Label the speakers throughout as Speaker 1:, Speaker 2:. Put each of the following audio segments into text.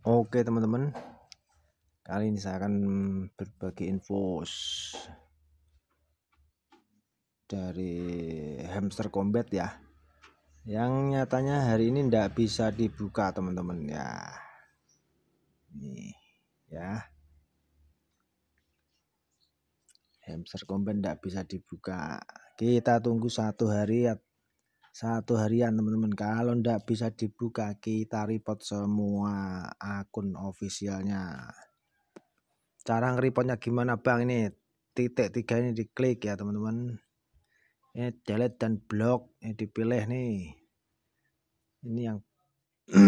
Speaker 1: Oke teman-teman Kali ini saya akan berbagi info Dari hamster combat ya Yang nyatanya hari ini tidak bisa dibuka teman-teman ya Nih ya Hamster combat tidak bisa dibuka Kita tunggu satu hari satu harian teman-teman kalau ndak bisa dibuka kita report semua akun ofisialnya cara ngeripotnya gimana bang ini titik tiga ini diklik ya teman-teman ini delete dan block ini dipilih nih ini yang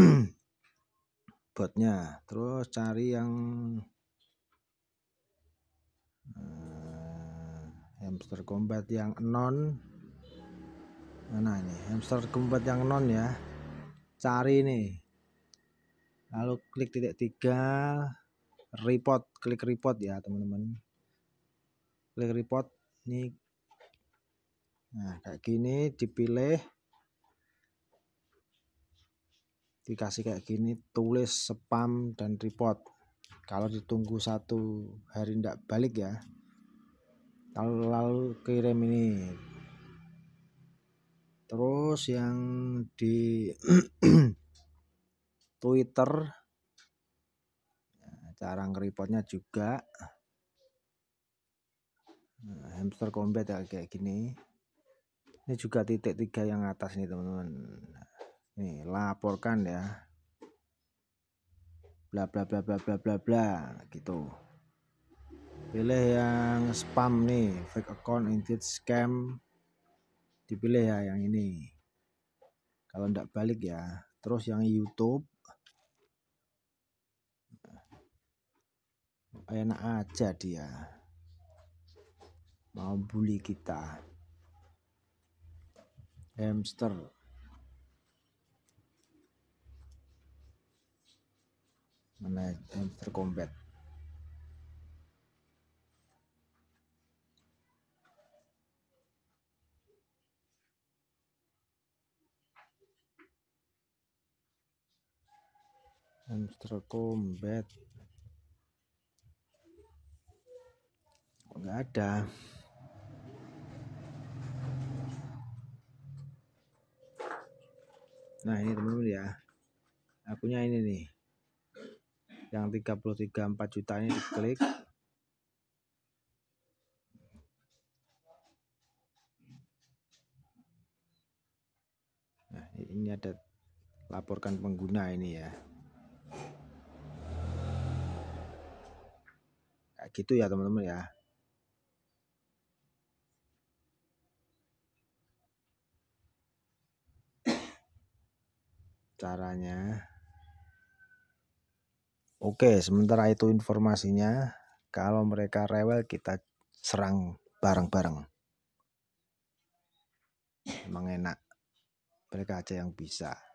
Speaker 1: botnya terus cari yang eh, hamster combat yang non nah ini hamster kempet yang non ya cari nih lalu klik titik tiga report klik report ya teman-teman klik report ini nah kayak gini dipilih dikasih kayak gini tulis spam dan report kalau ditunggu satu hari tidak balik ya lalu lalu kirim ini terus yang di Twitter ya, cara ngeripotnya juga nah, hamster combat ya kayak gini ini juga titik tiga yang atas nih teman-teman nah, nih laporkan ya bla bla bla bla bla bla bla gitu pilih yang spam nih fake account indeed scam dipilih ya yang ini kalau tidak balik ya terus yang YouTube enak aja dia mau bully kita hamster mana hamster combat hamster combat kok nggak ada nah ini teman-teman ya akunya ini nih yang 334 juta ini diklik nah ini ada laporkan pengguna ini ya gitu ya teman-teman ya caranya Oke, sementara itu informasinya. Kalau mereka rewel, kita serang bareng-bareng. Emang enak. Mereka aja yang bisa.